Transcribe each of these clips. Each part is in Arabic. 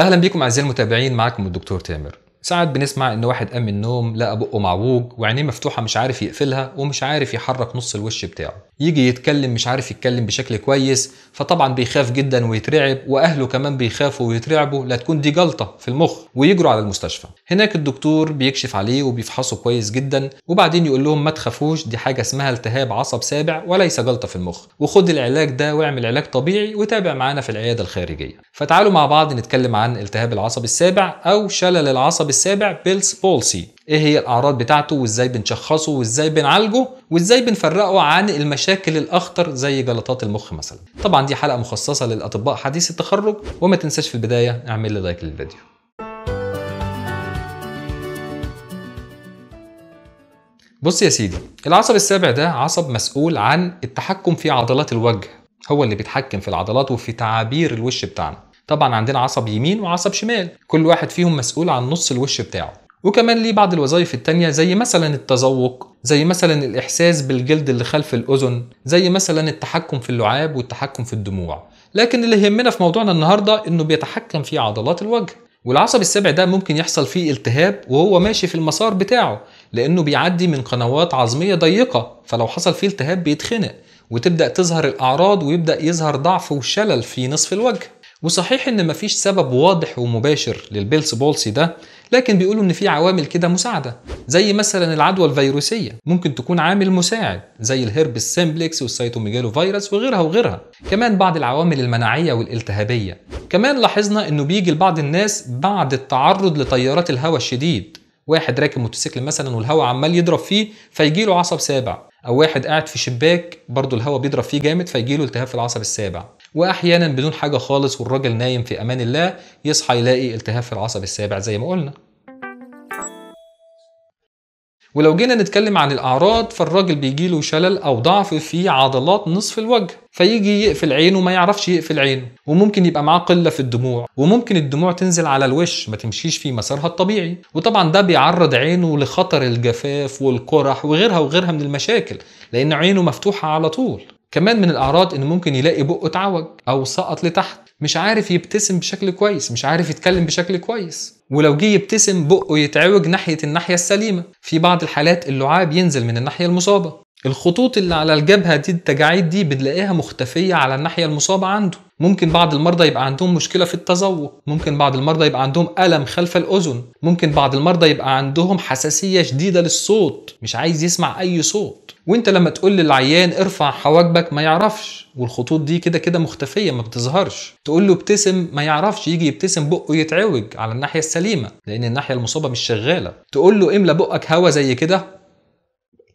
اهلا بكم اعزائي المتابعين معكم الدكتور تامر ساعات بنسمع ان واحد قام من النوم لقى بقه معوج وعينيه مفتوحه مش عارف يقفلها ومش عارف يحرك نص الوش بتاعه يجي يتكلم مش عارف يتكلم بشكل كويس فطبعا بيخاف جدا ويترعب واهله كمان بيخافوا ويترعبوا لا تكون دي جلطه في المخ ويجروا على المستشفى هناك الدكتور بيكشف عليه وبيفحصه كويس جدا وبعدين يقول لهم ما تخافوش دي حاجه اسمها التهاب عصب سابع وليس جلطه في المخ وخد العلاج ده واعمل علاج طبيعي وتابع معانا في العياده الخارجيه فتعالوا مع بعض نتكلم عن التهاب العصب السابع او شلل العصب السابع بيلز بولسي ايه هي الاعراض بتاعته وازاي بنشخصه وازاي بنعالجه وازاي بنفرقه عن المشاكل الاخطر زي جلطات المخ مثلا طبعا دي حلقه مخصصه للاطباء حديث التخرج وما تنساش في البدايه اعمل لي لايك للفيديو بص يا سيدي العصب السابع ده عصب مسؤول عن التحكم في عضلات الوجه هو اللي بيتحكم في العضلات وفي تعابير الوش بتاعنا طبعا عندنا عصب يمين وعصب شمال كل واحد فيهم مسؤول عن نص الوش بتاعه وكمان ليه بعض الوظائف التانية زي مثلا التذوق زي مثلا الإحساس بالجلد اللي خلف الأذن زي مثلا التحكم في اللعاب والتحكم في الدموع لكن اللي يهمنا في موضوعنا النهاردة إنه بيتحكم في عضلات الوجه والعصب السابع ده ممكن يحصل فيه التهاب وهو ماشي في المسار بتاعه لأنه بيعدي من قنوات عظمية ضيقة فلو حصل فيه التهاب بيتخنق وتبدأ تظهر الأعراض ويبدأ يظهر ضعف وشلل في نصف الوجه وصحيح ان مفيش سبب واضح ومباشر للبيلس بولسي ده لكن بيقولوا ان في عوامل كده مساعده زي مثلا العدوى الفيروسيه ممكن تكون عامل مساعد زي الهرب السمبلكس والسيتوميجالو فيروس وغيرها وغيرها كمان بعض العوامل المناعيه والالتهابيه كمان لاحظنا انه بيجي لبعض الناس بعد التعرض لتيارات الهواء الشديد واحد راكب موتوسيكل مثلا والهواء عمال يضرب فيه فيجي له عصب سابع او واحد قاعد في شباك برضه الهواء بيضرب فيه جامد فيجي له التهاب في العصب السابع واحيانا بدون حاجه خالص والراجل نايم في امان الله يصحى يلاقي التهاب في العصب السابع زي ما قلنا ولو جينا نتكلم عن الاعراض فالراجل بيجي له شلل او ضعف في عضلات نصف الوجه فيجي يقفل عينه ما يعرفش يقفل عينه وممكن يبقى معاه قله في الدموع وممكن الدموع تنزل على الوش ما تمشيش في مسارها الطبيعي وطبعا ده بيعرض عينه لخطر الجفاف والقرح وغيرها وغيرها من المشاكل لان عينه مفتوحه على طول كمان من الاعراض انه ممكن يلاقي بقه اتعوج او سقط لتحت مش عارف يبتسم بشكل كويس مش عارف يتكلم بشكل كويس ولو جه يبتسم بقه يتعوج ناحيه الناحيه السليمه في بعض الحالات اللعاب ينزل من الناحيه المصابه الخطوط اللي على الجبهه دي التجاعيد دي بنلاقيها مختفيه على الناحيه المصابه عنده ممكن بعض المرضى يبقى عندهم مشكلة في التذوق ممكن بعض المرضى يبقى عندهم ألم خلف الأذن ممكن بعض المرضى يبقى عندهم حساسية شديدة للصوت مش عايز يسمع أي صوت وانت لما تقول للعيان ارفع حواجبك ما يعرفش والخطوط دي كده كده مختفيه ما بتظهرش تقول له ابتسم ما يعرفش يجي يبتسم بقه يتعوج على الناحيه السليمه لان الناحيه المصابه مش شغاله تقول له املى بقك هوا زي كده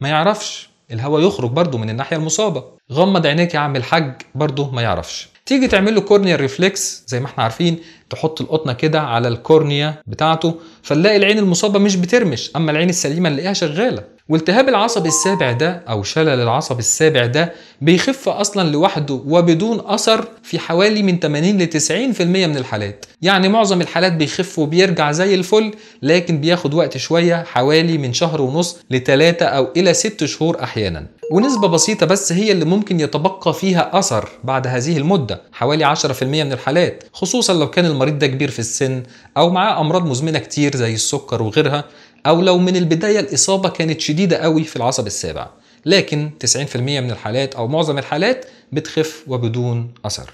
ما يعرفش الهوا يخرج برضه من الناحيه المصابه غمض عينيك يا عم الحاج برضه ما يعرفش تيجي تعمل له كورنيا ريفلكس زي ما احنا عارفين تحط القطنه كده على الكورنيا بتاعته فنلاقي العين المصابه مش بترمش اما العين السليمه نلاقيها شغاله والتهاب العصب السابع ده او شلل العصب السابع ده بيخف اصلا لوحده وبدون اثر في حوالي من 80 ل 90% من الحالات يعني معظم الحالات بيخف وبيرجع زي الفل لكن بياخد وقت شويه حوالي من شهر ونص لثلاثة او الى 6 شهور احيانا ونسبة بسيطة بس هي اللي ممكن يتبقى فيها أثر بعد هذه المدة حوالي 10% من الحالات خصوصا لو كان المريض ده كبير في السن أو معاه أمراض مزمنة كتير زي السكر وغيرها أو لو من البداية الإصابة كانت شديدة قوي في العصب السابع لكن 90% من الحالات أو معظم الحالات بتخف وبدون أثر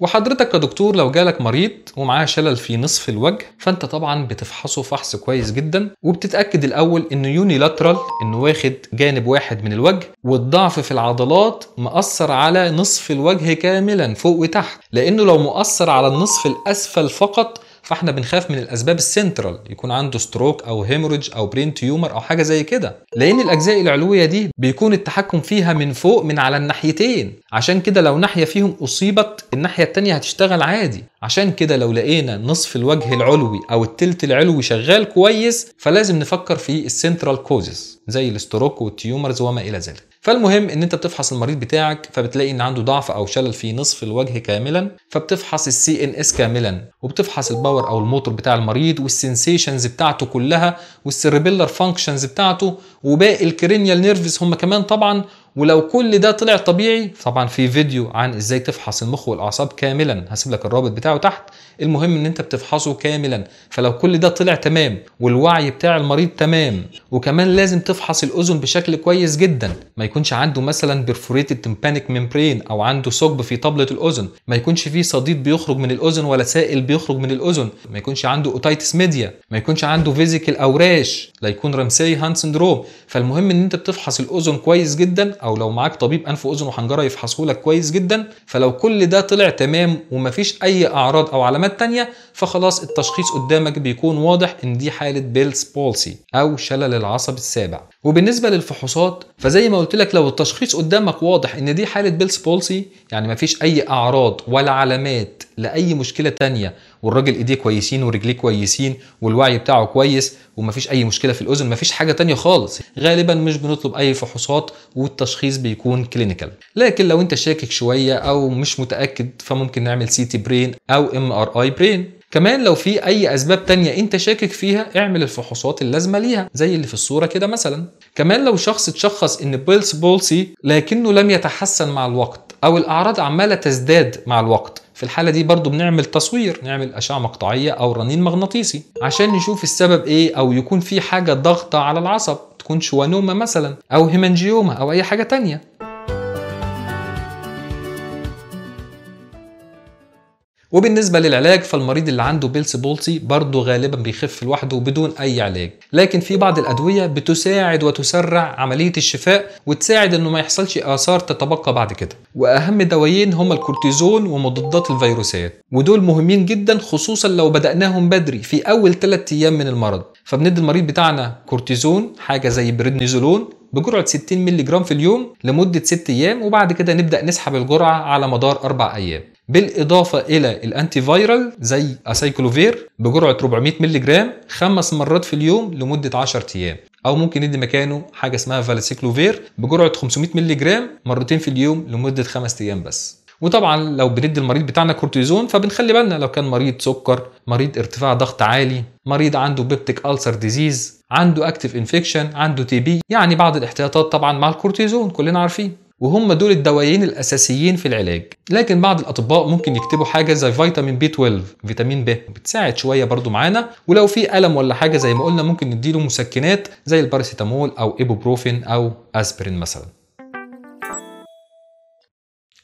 وحضرتك كدكتور لو جالك مريض ومعاه شلل في نصف الوجه فانت طبعا بتفحصه فحص كويس جدا وبتتاكد الاول انه يونيلاترال انه واخد جانب واحد من الوجه والضعف في العضلات مأثر على نصف الوجه كاملا فوق وتحت لانه لو مؤثر على النصف الاسفل فقط فاحنا بنخاف من الاسباب السنترال يكون عنده ستروك او هيموريدج او برين تيومر او حاجه زي كده لان الاجزاء العلويه دي بيكون التحكم فيها من فوق من على الناحيتين عشان كده لو ناحيه فيهم اصيبت الناحيه الثانيه هتشتغل عادي عشان كده لو لقينا نصف الوجه العلوي او التلت العلوي شغال كويس فلازم نفكر في السنترال كوزز زي الاستروك والتيومرز وما الى ذلك فالمهم ان انت بتفحص المريض بتاعك فبتلاقي ان عنده ضعف او شلل في نصف الوجه كاملا فبتفحص السي ان اس كاملا وبتفحص الباور او الموتور بتاع المريض والسنسيشنز بتاعته كلها والسيربيلر فانكشنز بتاعته وباقي الكرينيال نيرفز هم كمان طبعا ولو كل ده طلع طبيعي طبعا في فيديو عن ازاي تفحص المخ والاعصاب كاملا هسيب لك الرابط بتاعه تحت المهم ان انت بتفحصه كاملا فلو كل ده طلع تمام والوعي بتاع المريض تمام وكمان لازم تفحص الاذن بشكل كويس جدا ما يكونش عنده مثلا بيرفوريتد تمبانيك ميمبرين او عنده ثقب في طبله الاذن ما يكونش فيه صديد بيخرج من الاذن ولا سائل بيخرج من الاذن ما يكونش عنده اوتايتس ميديا ما يكونش عنده فيزيكال اوراش لا يكون رمسي هان سندروم فالمهم ان انت بتفحص الاذن كويس جدا او لو معاك طبيب انف واذن وحنجره يفحصه لك كويس جدا فلو كل ده طلع تمام ومفيش اي اعراض او علامات تانية فخلاص التشخيص قدامك بيكون واضح ان دي حاله بيلز بولسي او شلل العصب السابع وبالنسبه للفحوصات فزي ما قلت لك لو التشخيص قدامك واضح ان دي حاله بيلس بولسي يعني مفيش اي اعراض ولا علامات لاي مشكله تانية والراجل ايديه كويسين ورجليه كويسين والوعي بتاعه كويس ومفيش اي مشكله في الاذن مفيش حاجه تانية خالص غالبا مش بنطلب اي فحوصات والتشخيص بيكون كلينيكال لكن لو انت شاكك شويه او مش متاكد فممكن نعمل سي تي برين او ام ار اي برين كمان لو في اي اسباب تانية انت شاكك فيها اعمل الفحوصات اللازمه ليها زي اللي في الصوره كده مثلا كمان لو شخص اتشخص ان بيلس بولسي لكنه لم يتحسن مع الوقت او الاعراض عماله تزداد مع الوقت في الحاله دي برضو بنعمل تصوير نعمل اشعه مقطعيه او رنين مغناطيسي عشان نشوف السبب ايه او يكون في حاجه ضغطه على العصب تكون شوانوما مثلا او هيمانجيوما او اي حاجه تانية وبالنسبه للعلاج فالمريض اللي عنده بيلس بولسي برضه غالبا بيخف لوحده بدون اي علاج لكن في بعض الادويه بتساعد وتسرع عمليه الشفاء وتساعد انه ما يحصلش اثار تتبقى بعد كده واهم دوايين هما الكورتيزون ومضادات الفيروسات ودول مهمين جدا خصوصا لو بداناهم بدري في اول 3 ايام من المرض فبندي المريض بتاعنا كورتيزون حاجه زي بريدنيزولون بجرعه 60 مللي جرام في اليوم لمده 6 ايام وبعد كده نبدا نسحب الجرعه على مدار 4 ايام بالإضافة إلى الأنتي فايرال زي أسايكلوفير بجرعة 400 ميلي جرام خمس مرات في اليوم لمدة 10 أيام أو ممكن ندي مكانه حاجة اسمها فالاسيكلوفير بجرعة 500 ميلي جرام مرتين في اليوم لمدة 5 أيام بس وطبعا لو بندي المريض بتاعنا كورتيزون فبنخلي بالنا لو كان مريض سكر مريض ارتفاع ضغط عالي مريض عنده بيبتيك ألسر ديزيز عنده اكتف انفكشن عنده تي بي يعني بعض الاحتياطات طبعا مع الكورتيزون كلنا عارفين وهم دول الدوايين الاساسيين في العلاج لكن بعض الاطباء ممكن يكتبوا حاجه زي فيتامين بي 12 فيتامين ب بتساعد شويه برضو معانا ولو في الم ولا حاجه زي ما قلنا ممكن نديله مسكنات زي الباراسيتامول او ايبوبروفين او اسبرين مثلا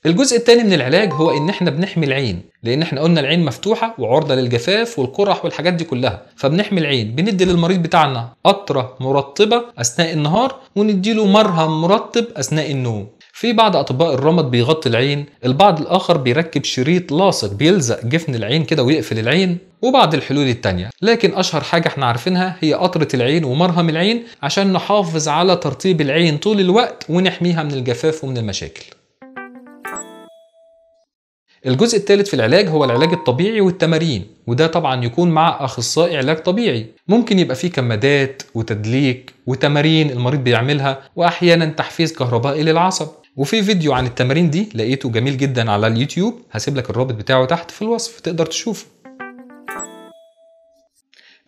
الجزء الثاني من العلاج هو ان احنا بنحمي العين لان احنا قلنا العين مفتوحه وعرضه للجفاف والقرح والحاجات دي كلها فبنحمي العين بندي للمريض بتاعنا قطره مرطبه اثناء النهار ونديله مرهم مرطب اثناء النوم في بعض اطباء الرمد بيغطي العين البعض الاخر بيركب شريط لاصق بيلزق جفن العين كده ويقفل العين وبعض الحلول التانية لكن اشهر حاجة احنا عارفينها هي قطرة العين ومرهم العين عشان نحافظ على ترطيب العين طول الوقت ونحميها من الجفاف ومن المشاكل الجزء الثالث في العلاج هو العلاج الطبيعي والتمارين وده طبعا يكون مع اخصائي علاج طبيعي ممكن يبقى فيه كمادات وتدليك وتمارين المريض بيعملها واحيانا تحفيز كهربائي للعصب وفي فيديو عن التمارين دي لقيته جميل جدا على اليوتيوب هسيب لك الرابط بتاعه تحت في الوصف تقدر تشوفه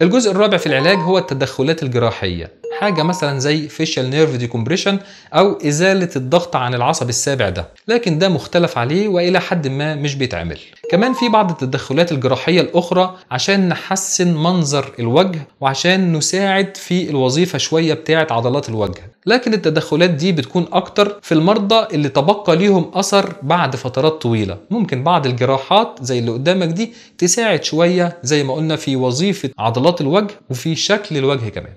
الجزء الرابع في العلاج هو التدخلات الجراحية حاجه مثلا زي فيشل نيرف ديكمبريشن او ازاله الضغط عن العصب السابع ده لكن ده مختلف عليه والى حد ما مش بيتعمل كمان في بعض التدخلات الجراحيه الاخرى عشان نحسن منظر الوجه وعشان نساعد في الوظيفه شويه بتاعه عضلات الوجه لكن التدخلات دي بتكون اكتر في المرضى اللي تبقى ليهم اثر بعد فترات طويله ممكن بعض الجراحات زي اللي قدامك دي تساعد شويه زي ما قلنا في وظيفه عضلات الوجه وفي شكل الوجه كمان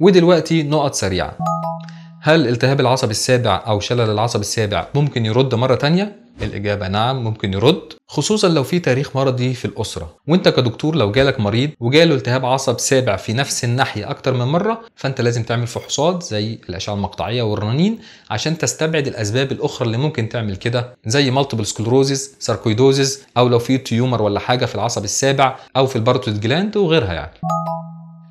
ودلوقتي نقط سريعة هل التهاب العصب السابع أو شلل العصب السابع ممكن يرد مرة تانية؟ الإجابة نعم ممكن يرد خصوصا لو في تاريخ مرضي في الأسرة وانت كدكتور لو جالك مريض وجاله التهاب عصب سابع في نفس الناحية أكتر من مرة فانت لازم تعمل فحوصات زي الأشعة المقطعية والرنين عشان تستبعد الأسباب الأخرى اللي ممكن تعمل كده زي مالتيبل سكلروزز ساركويدوزز أو لو في تيومر ولا حاجة في العصب السابع أو في البارتود جلاند وغيرها يعني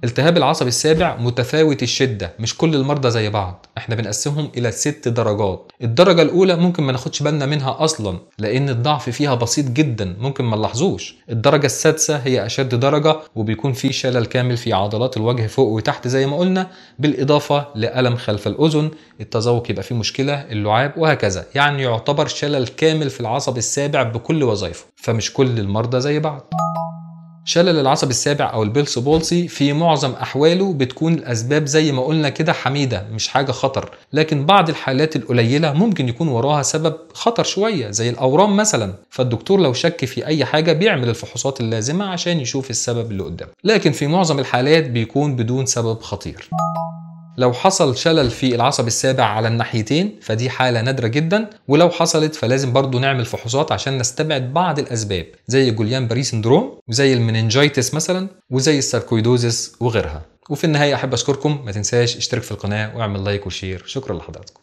التهاب العصب السابع متفاوت الشدة مش كل المرضى زي بعض احنا بنقسمهم الى ست درجات الدرجة الاولى ممكن ما ناخدش بالنا منها اصلا لان الضعف فيها بسيط جدا ممكن ما نلاحظوش الدرجة السادسة هي اشد درجة وبيكون في شلل كامل في عضلات الوجه فوق وتحت زي ما قلنا بالاضافة لألم خلف الاذن التذوق يبقى فيه مشكلة اللعاب وهكذا يعني يعتبر شلل كامل في العصب السابع بكل وظائفه فمش كل المرضى زي بعض شلل العصب السابع او البلس بولسي في معظم احواله بتكون الاسباب زي ما قلنا كده حميده مش حاجه خطر لكن بعض الحالات القليله ممكن يكون وراها سبب خطر شويه زي الاورام مثلا فالدكتور لو شك في اي حاجه بيعمل الفحوصات اللازمه عشان يشوف السبب اللي قدامه لكن في معظم الحالات بيكون بدون سبب خطير لو حصل شلل في العصب السابع على الناحيتين فدي حالة نادرة جدا ولو حصلت فلازم برضو نعمل فحوصات عشان نستبعد بعض الأسباب زي جوليان باري سندروم وزي المننجيتس مثلا وزي الساركويدوزس وغيرها وفي النهاية أحب أشكركم ما تنساش اشترك في القناة واعمل لايك وشير شكرا لحضراتكم